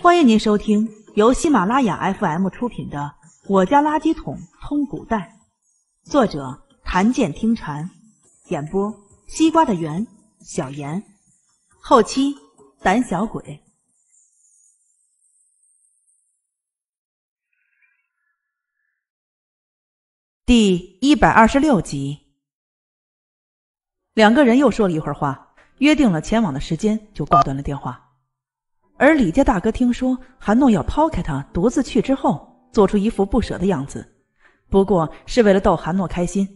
欢迎您收听由喜马拉雅 FM 出品的《我家垃圾桶通古代》，作者谭剑听禅，演播西瓜的圆小严，后期胆小鬼，第一百二十六集。两个人又说了一会儿话，约定了前往的时间，就挂断了电话。而李家大哥听说韩诺要抛开他独自去之后，做出一副不舍的样子，不过是为了逗韩诺开心。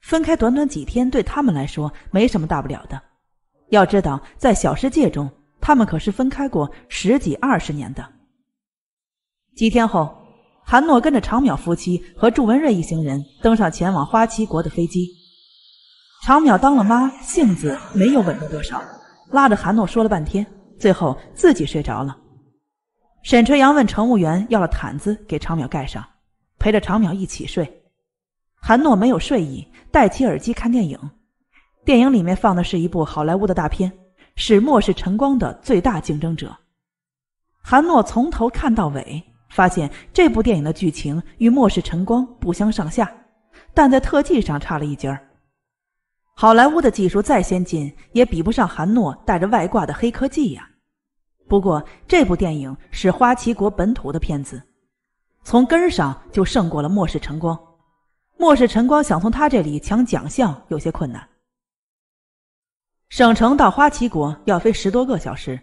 分开短短几天，对他们来说没什么大不了的。要知道，在小世界中，他们可是分开过十几二十年的。几天后，韩诺跟着常淼夫妻和祝文瑞一行人登上前往花旗国的飞机。常淼当了妈，性子没有稳住多少，拉着韩诺说了半天。最后自己睡着了，沈春阳问乘务员要了毯子给常淼盖上，陪着常淼一起睡。韩诺没有睡意，戴起耳机看电影。电影里面放的是一部好莱坞的大片，《是末世晨光》的最大竞争者。韩诺从头看到尾，发现这部电影的剧情与《末世晨光》不相上下，但在特技上差了一截儿。好莱坞的技术再先进，也比不上韩诺带着外挂的黑科技呀。不过，这部电影是花旗国本土的片子，从根上就胜过了末世晨光。末世晨光想从他这里抢奖项，有些困难。省城到花旗国要飞十多个小时。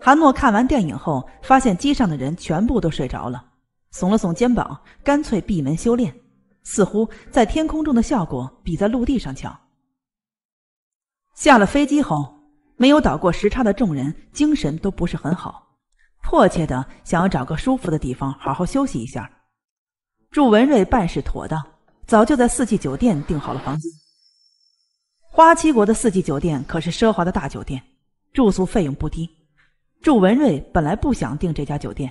韩诺看完电影后，发现机上的人全部都睡着了，耸了耸肩膀，干脆闭门修炼。似乎在天空中的效果比在陆地上强。下了飞机后。没有倒过时差的众人精神都不是很好，迫切的想要找个舒服的地方好好休息一下。祝文瑞办事妥当，早就在四季酒店订好了房间。花七国的四季酒店可是奢华的大酒店，住宿费用不低。祝文瑞本来不想订这家酒店，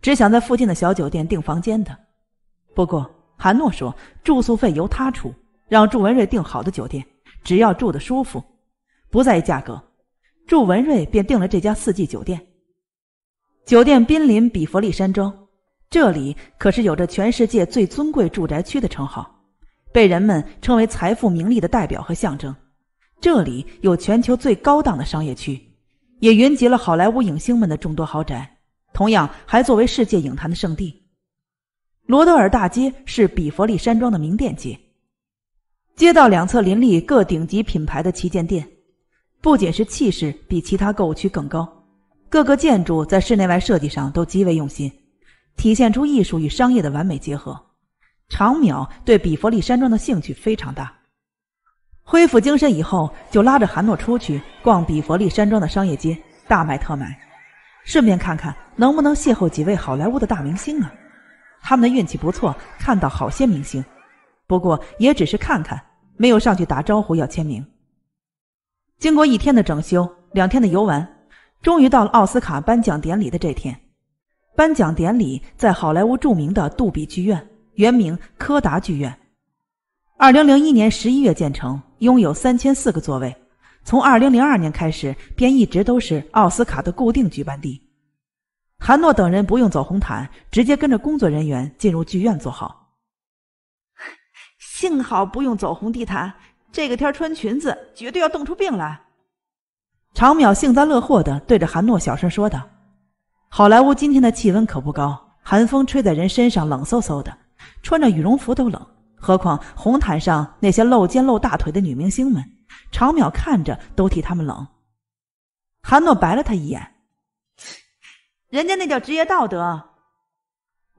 只想在附近的小酒店订房间的。不过韩诺说住宿费由他出，让祝文瑞订好的酒店，只要住的舒服，不在意价格。祝文瑞便订了这家四季酒店。酒店濒临比佛利山庄，这里可是有着全世界最尊贵住宅区的称号，被人们称为财富名利的代表和象征。这里有全球最高档的商业区，也云集了好莱坞影星们的众多豪宅，同样还作为世界影坛的圣地。罗德尔大街是比佛利山庄的名店街，街道两侧林立各顶级品牌的旗舰店。不仅是气势比其他购物区更高，各个建筑在室内外设计上都极为用心，体现出艺术与商业的完美结合。常淼对比佛利山庄的兴趣非常大，恢复精神以后就拉着韩诺出去逛比佛利山庄的商业街，大买特买，顺便看看能不能邂逅几位好莱坞的大明星啊！他们的运气不错，看到好些明星，不过也只是看看，没有上去打招呼要签名。经过一天的整修，两天的游玩，终于到了奥斯卡颁奖典礼的这天。颁奖典礼在好莱坞著名的杜比剧院，原名柯达剧院，二零零一年十一月建成，拥有三千四个座位。从二零零二年开始，便一直都是奥斯卡的固定举办地。韩诺等人不用走红毯，直接跟着工作人员进入剧院坐好。幸好不用走红地毯。这个天穿裙子绝对要冻出病来，常淼幸灾乐祸的对着韩诺小声说道：“好莱坞今天的气温可不高，寒风吹在人身上冷飕飕的，穿着羽绒服都冷，何况红毯上那些露肩露大腿的女明星们，常淼看着都替他们冷。”韩诺白了他一眼：“人家那叫职业道德。”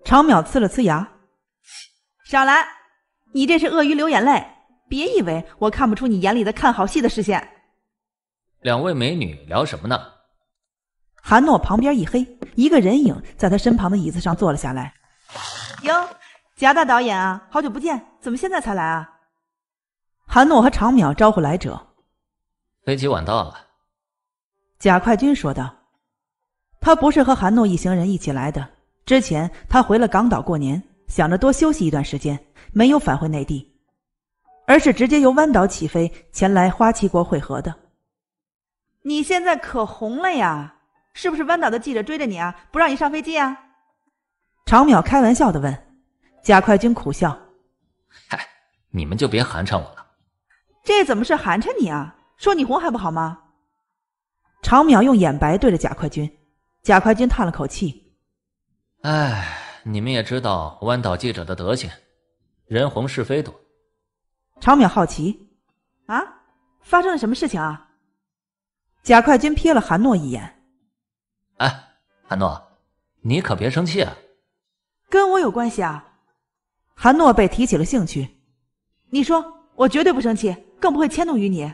常淼呲了呲牙：“少来，你这是鳄鱼流眼泪。”别以为我看不出你眼里的看好戏的视线。两位美女聊什么呢？韩诺旁边一黑，一个人影在他身旁的椅子上坐了下来。哟，贾大导演啊，好久不见，怎么现在才来啊？韩诺和常淼招呼来者。飞机晚到了，贾快军说道。他不是和韩诺一行人一起来的，之前他回了港岛过年，想着多休息一段时间，没有返回内地。而是直接由湾岛起飞前来花旗国会合的。你现在可红了呀，是不是湾岛的记者追着你啊，不让你上飞机啊？常淼开玩笑的问，贾快军苦笑：“嗨，你们就别寒碜我了。”这怎么是寒碜你啊？说你红还不好吗？常淼用眼白对着贾快军，贾快军叹了口气：“哎，你们也知道湾岛记者的德行，人红是非多。”常淼好奇，啊，发生了什么事情啊？贾快军瞥了韩诺一眼，哎，韩诺，你可别生气啊，跟我有关系啊？韩诺被提起了兴趣，你说我绝对不生气，更不会迁怒于你，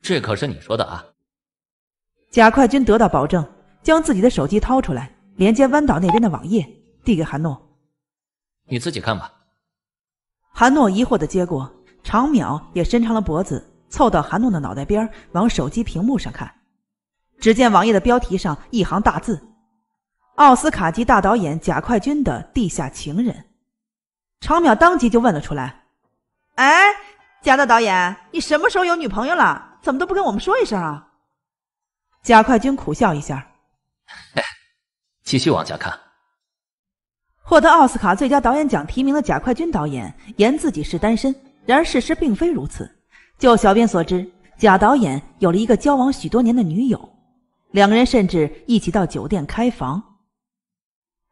这可是你说的啊。贾快军得到保证，将自己的手机掏出来，连接湾岛那边的网页，递给韩诺，你自己看吧。韩诺疑惑的接过，常淼也伸长了脖子凑到韩诺的脑袋边，往手机屏幕上看。只见网页的标题上一行大字：“奥斯卡级大导演贾快军的地下情人。”常淼当即就问了出来：“哎，贾大导演，你什么时候有女朋友了？怎么都不跟我们说一声啊？”贾快军苦笑一下：“ 继续往下看。”获得奥斯卡最佳导演奖提名的贾快军导演言自己是单身，然而事实并非如此。就小编所知，贾导演有了一个交往许多年的女友，两个人甚至一起到酒店开房。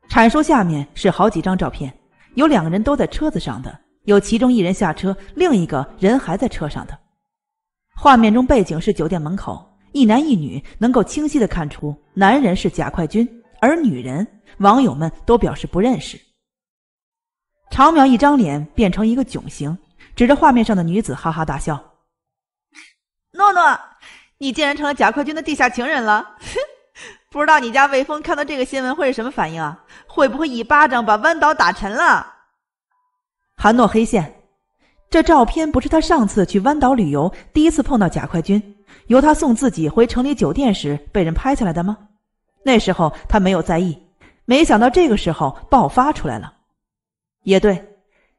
阐述下面是好几张照片，有两个人都在车子上的，有其中一人下车，另一个人还在车上的。画面中背景是酒店门口，一男一女能够清晰的看出，男人是贾快军，而女人。网友们都表示不认识。常淼一张脸变成一个囧形，指着画面上的女子哈哈大笑：“诺诺，你竟然成了贾快军的地下情人了！不知道你家魏峰看到这个新闻会是什么反应啊？会不会一巴掌把弯岛打沉了？”韩诺黑线：这照片不是他上次去弯岛旅游第一次碰到贾快军，由他送自己回城里酒店时被人拍下来的吗？那时候他没有在意。没想到这个时候爆发出来了。也对，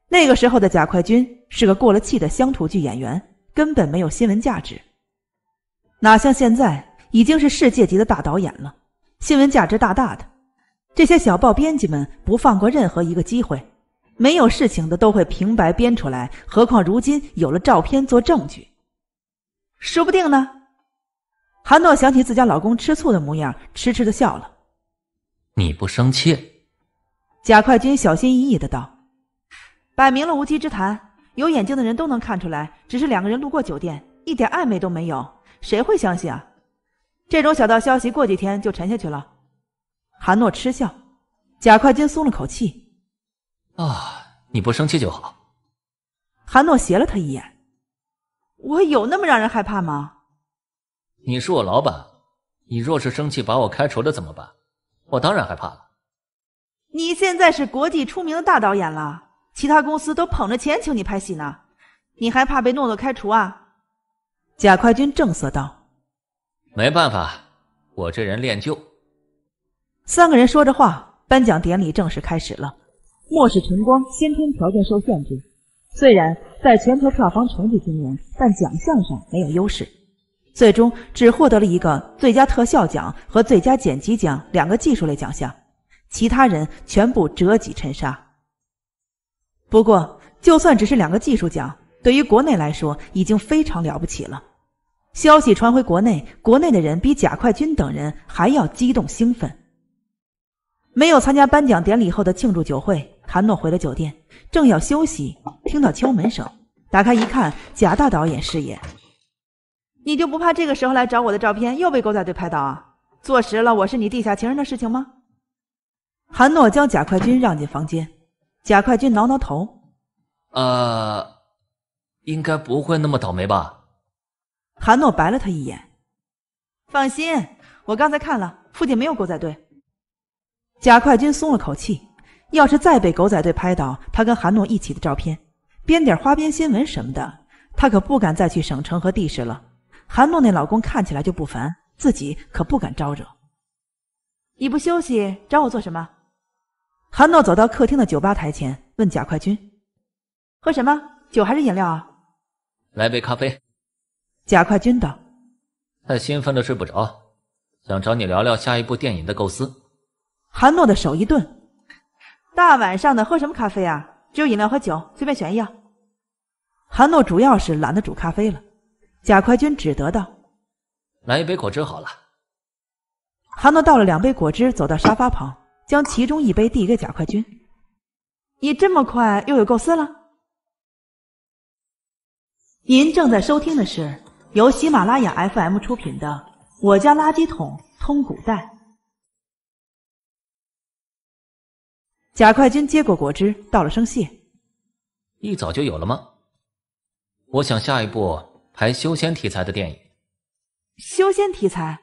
那个时候的贾快军是个过了气的乡土剧演员，根本没有新闻价值。哪像现在，已经是世界级的大导演了，新闻价值大大的。这些小报编辑们不放过任何一个机会，没有事情的都会平白编出来，何况如今有了照片做证据，说不定呢。韩诺想起自家老公吃醋的模样，痴痴的笑了。你不生气，贾快军小心翼翼的道：“摆明了无稽之谈，有眼睛的人都能看出来。只是两个人路过酒店，一点暧昧都没有，谁会相信啊？这种小道消息过几天就沉下去了。”韩诺嗤笑，贾快军松了口气：“啊，你不生气就好。”韩诺斜了他一眼：“我有那么让人害怕吗？你是我老板，你若是生气把我开除了怎么办？”我当然害怕了。你现在是国际出名的大导演了，其他公司都捧着钱请你拍戏呢，你还怕被诺诺开除啊？贾快军正色道：“没办法，我这人恋旧。”三个人说着话，颁奖典礼正式开始了。《末世晨光》先天条件受限制，虽然在全球票房成绩惊人，但奖项上没有优势。最终只获得了一个最佳特效奖和最佳剪辑奖两个技术类奖项，其他人全部折戟沉沙。不过，就算只是两个技术奖，对于国内来说已经非常了不起了。消息传回国内，国内的人比贾快军等人还要激动兴奋。没有参加颁奖典礼后的庆祝酒会，韩诺回了酒店，正要休息，听到敲门声，打开一看，贾大导演视野。你就不怕这个时候来找我的照片又被狗仔队拍到啊？坐实了我是你地下情人的事情吗？韩诺将贾快军让进房间，贾快军挠挠头，呃，应该不会那么倒霉吧？韩诺白了他一眼，放心，我刚才看了附近没有狗仔队。贾快军松了口气，要是再被狗仔队拍到他跟韩诺一起的照片，编点花边新闻什么的，他可不敢再去省城和地市了。韩诺那老公看起来就不凡，自己可不敢招惹。你不休息找我做什么？韩诺走到客厅的酒吧台前，问贾快军：“喝什么酒还是饮料啊？来杯咖啡。”贾快军道：“太兴奋的睡不着，想找你聊聊下一部电影的构思。”韩诺的手一顿：“大晚上的喝什么咖啡啊？只有饮料和酒，随便选一样。”韩诺主要是懒得煮咖啡了。贾快军只得道：“来一杯果汁好了。”韩诺倒了两杯果汁，走到沙发旁，将其中一杯递给贾快军。“你这么快又有构思了？”您正在收听的是由喜马拉雅 FM 出品的《我家垃圾桶通古代》。贾快军接过果汁，道了声谢。“一早就有了吗？”我想下一步。拍修仙题材的电影。修仙题材，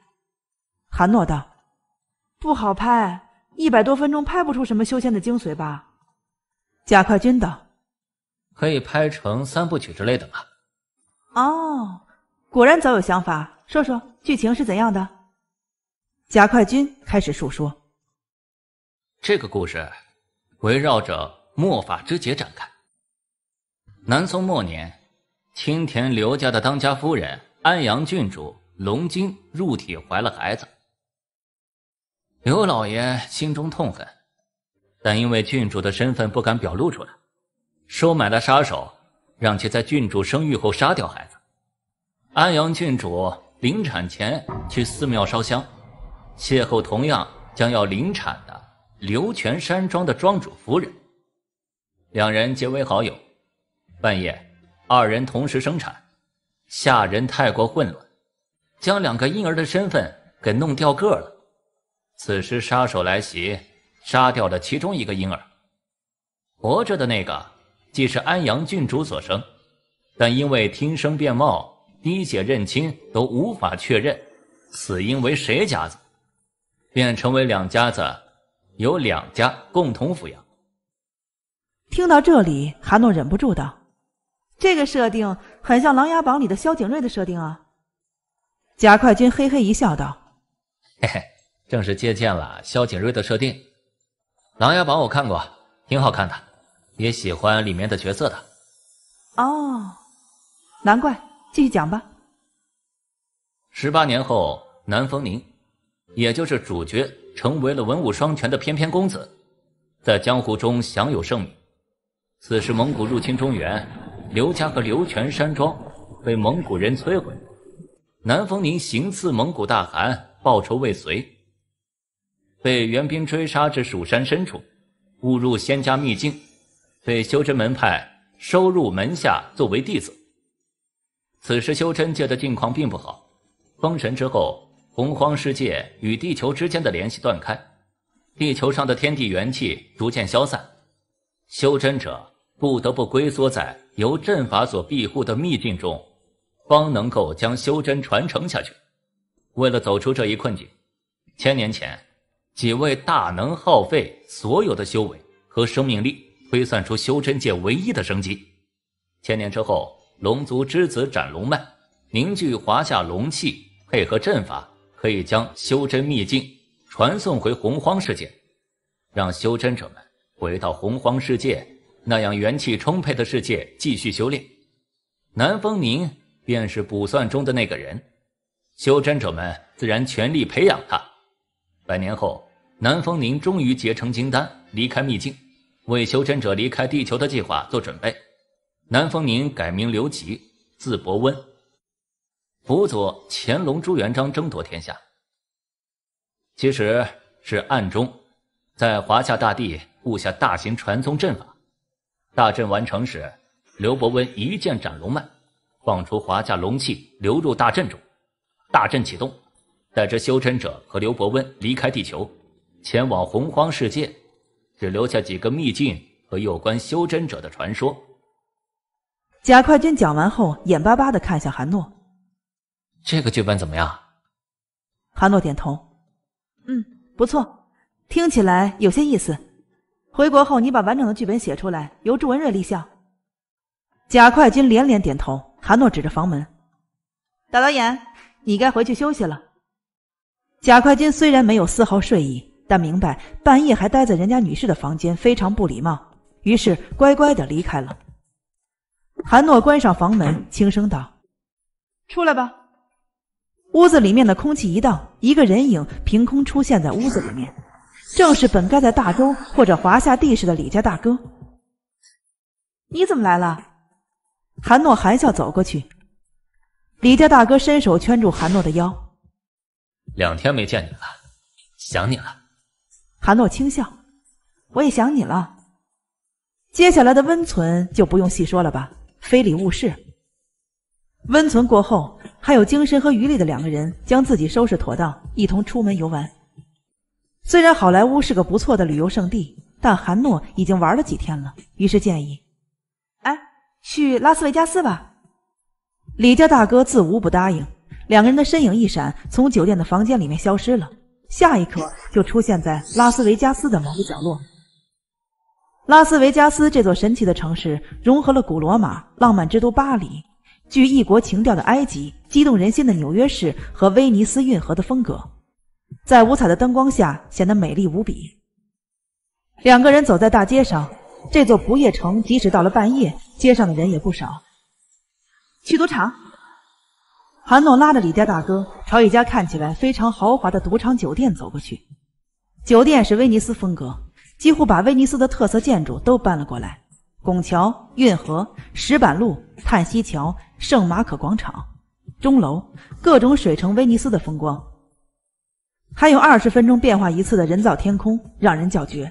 韩诺道：“不好拍，一百多分钟拍不出什么修仙的精髓吧。”贾快军道：“可以拍成三部曲之类的嘛？”哦，果然早有想法，说说剧情是怎样的？贾快军开始述说：“这个故事围绕着墨法之劫展开，南宋末年。”青田刘家的当家夫人安阳郡主龙晶入体怀了孩子，刘老爷心中痛恨，但因为郡主的身份不敢表露出来，收买了杀手，让其在郡主生育后杀掉孩子。安阳郡主临产前去寺庙烧香，邂逅同样将要临产的刘泉山庄的庄主夫人，两人结为好友。半夜。二人同时生产，下人太过混乱，将两个婴儿的身份给弄掉个了。此时杀手来袭，杀掉了其中一个婴儿，活着的那个既是安阳郡主所生，但因为听声辨貌、滴血认亲都无法确认，死因为谁家子，便成为两家子，由两家共同抚养。听到这里，韩诺忍不住道。这个设定很像《琅琊榜》里的萧景睿的设定啊！贾快军嘿嘿一笑，道：“嘿嘿，正是借鉴了萧景睿的设定。《琅琊榜》我看过，挺好看的，也喜欢里面的角色的。”哦，难怪。继续讲吧。十八年后，南风宁，也就是主角，成为了文武双全的翩翩公子，在江湖中享有盛名。此时，蒙古入侵中原。刘家和刘泉山庄被蒙古人摧毁。南丰宁行刺蒙古大汗，报仇未遂，被援兵追杀至蜀山深处，误入仙家秘境，被修真门派收入门下作为弟子。此时修真界的境况并不好，封神之后，洪荒世界与地球之间的联系断开，地球上的天地元气逐渐消散，修真者。不得不龟缩在由阵法所庇护的秘境中，方能够将修真传承下去。为了走出这一困境，千年前，几位大能耗费所有的修为和生命力，推算出修真界唯一的生机。千年之后，龙族之子斩龙脉，凝聚华夏龙气，配合阵法，可以将修真秘境传送回洪荒世界，让修真者们回到洪荒世界。那样元气充沛的世界继续修炼，南风宁便是卜算中的那个人。修真者们自然全力培养他。百年后，南风宁终于结成金丹，离开秘境，为修真者离开地球的计划做准备。南风宁改名刘吉，字伯温，辅佐乾隆、朱元璋争夺天下。其实是暗中，在华夏大地布下大型传宗阵法。大阵完成时，刘伯温一剑斩龙脉，放出华夏龙气流入大阵中，大阵启动，带着修真者和刘伯温离开地球，前往洪荒世界，只留下几个秘境和有关修真者的传说。贾快军讲完后，眼巴巴地看向韩诺：“这个剧本怎么样？”韩诺点头：“嗯，不错，听起来有些意思。”回国后，你把完整的剧本写出来，由朱文瑞立项。贾快军连连点头。韩诺指着房门：“大导演，你该回去休息了。”贾快军虽然没有丝毫睡意，但明白半夜还待在人家女士的房间非常不礼貌，于是乖乖的离开了。韩诺关上房门，轻声道：“出来吧。”屋子里面的空气一荡，一个人影凭空出现在屋子里面。正是本该在大周或者华夏地市的李家大哥，你怎么来了？韩诺含笑走过去，李家大哥伸手圈住韩诺的腰。两天没见你了，想你了。韩诺轻笑，我也想你了。接下来的温存就不用细说了吧，非礼勿视。温存过后，还有精神和余力的两个人将自己收拾妥当，一同出门游玩。虽然好莱坞是个不错的旅游胜地，但韩诺已经玩了几天了，于是建议：“哎，去拉斯维加斯吧。”李家大哥自无不答应。两个人的身影一闪，从酒店的房间里面消失了，下一刻就出现在拉斯维加斯的某个角落。拉斯维加斯这座神奇的城市，融合了古罗马、浪漫之都巴黎、具异国情调的埃及、激动人心的纽约市和威尼斯运河的风格。在五彩的灯光下显得美丽无比。两个人走在大街上，这座不夜城即使到了半夜，街上的人也不少。去赌场，韩诺拉着李家大哥朝一家看起来非常豪华的赌场酒店走过去。酒店是威尼斯风格，几乎把威尼斯的特色建筑都搬了过来：拱桥、运河、石板路、叹息桥、圣马可广场、钟楼，各种水城威尼斯的风光。还有二十分钟变化一次的人造天空，让人叫绝。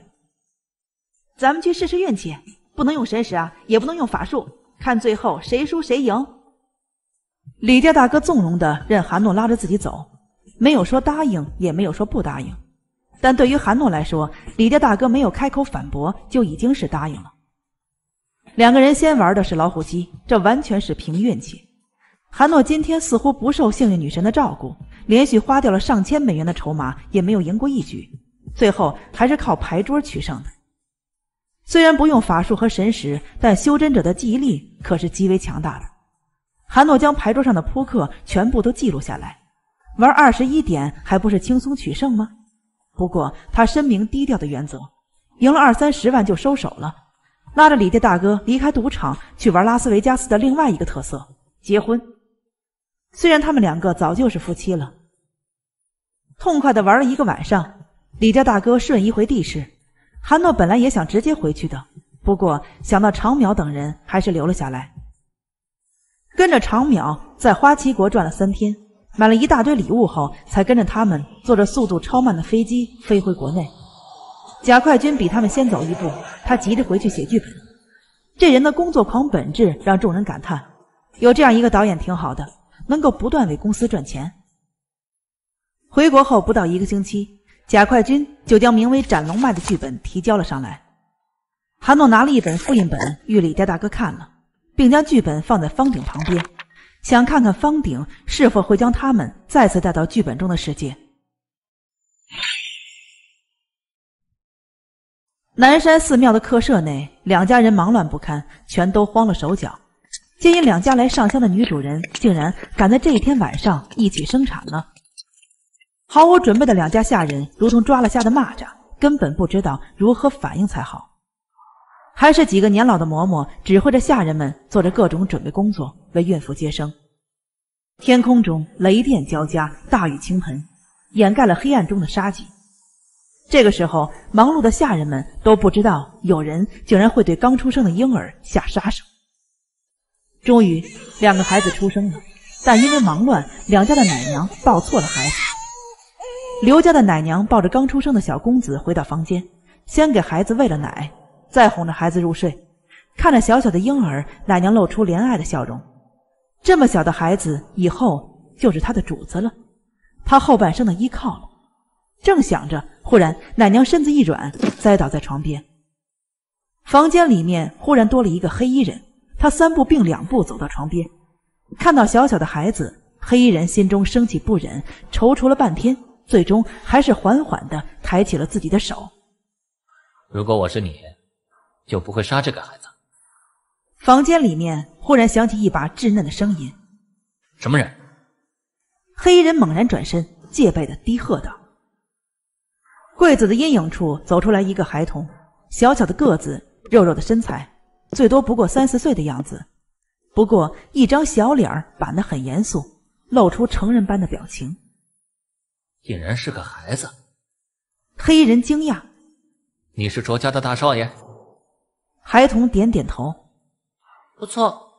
咱们去试试运气，不能用神识啊，也不能用法术，看最后谁输谁赢。李家大哥纵容的任韩诺拉着自己走，没有说答应，也没有说不答应。但对于韩诺来说，李家大哥没有开口反驳，就已经是答应了。两个人先玩的是老虎机，这完全是凭运气。韩诺今天似乎不受幸运女神的照顾，连续花掉了上千美元的筹码，也没有赢过一局，最后还是靠牌桌取胜的。虽然不用法术和神识，但修真者的记忆力可是极为强大的。韩诺将牌桌上的扑克全部都记录下来，玩二十一点还不是轻松取胜吗？不过他深明低调的原则，赢了二三十万就收手了，拉着李家大哥离开赌场，去玩拉斯维加斯的另外一个特色——结婚。虽然他们两个早就是夫妻了，痛快的玩了一个晚上。李家大哥瞬移回地室，韩诺本来也想直接回去的，不过想到常淼等人，还是留了下来。跟着常淼在花旗国转了三天，买了一大堆礼物后，才跟着他们坐着速度超慢的飞机飞回国内。贾快军比他们先走一步，他急着回去写剧本。这人的工作狂本质让众人感叹：有这样一个导演挺好的。能够不断为公司赚钱。回国后不到一个星期，贾快军就将名为《斩龙脉》的剧本提交了上来。韩诺拿了一本复印本，与李家大哥看了，并将剧本放在方鼎旁边，想看看方鼎是否会将他们再次带到剧本中的世界。南山寺庙的客舍内，两家人忙乱不堪，全都慌了手脚。竟因两家来上香的女主人竟然敢在这一天晚上一起生产了，毫无准备的两家下人如同抓了虾的蚂蚱，根本不知道如何反应才好。还是几个年老的嬷嬷指挥着下人们做着各种准备工作，为孕妇接生。天空中雷电交加，大雨倾盆，掩盖了黑暗中的杀机。这个时候，忙碌的下人们都不知道有人竟然会对刚出生的婴儿下杀手。终于，两个孩子出生了，但因为忙乱，两家的奶娘抱错了孩子。刘家的奶娘抱着刚出生的小公子回到房间，先给孩子喂了奶，再哄着孩子入睡。看着小小的婴儿，奶娘露出怜爱的笑容。这么小的孩子，以后就是他的主子了，他后半生的依靠了。正想着，忽然奶娘身子一软，栽倒在床边。房间里面忽然多了一个黑衣人。他三步并两步走到床边，看到小小的孩子，黑衣人心中升起不忍，踌躇了半天，最终还是缓缓的抬起了自己的手。如果我是你，就不会杀这个孩子。房间里面忽然响起一把稚嫩的声音：“什么人？”黑衣人猛然转身，戒备的低喝道：“柜子的阴影处走出来一个孩童，小小的个子，肉肉的身材。”最多不过三四岁的样子，不过一张小脸儿板得很严肃，露出成人般的表情。竟然是个孩子，黑衣人惊讶。你是卓家的大少爷？孩童点点头，不错。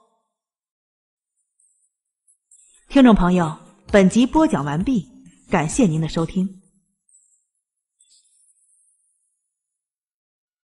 听众朋友，本集播讲完毕，感谢您的收听。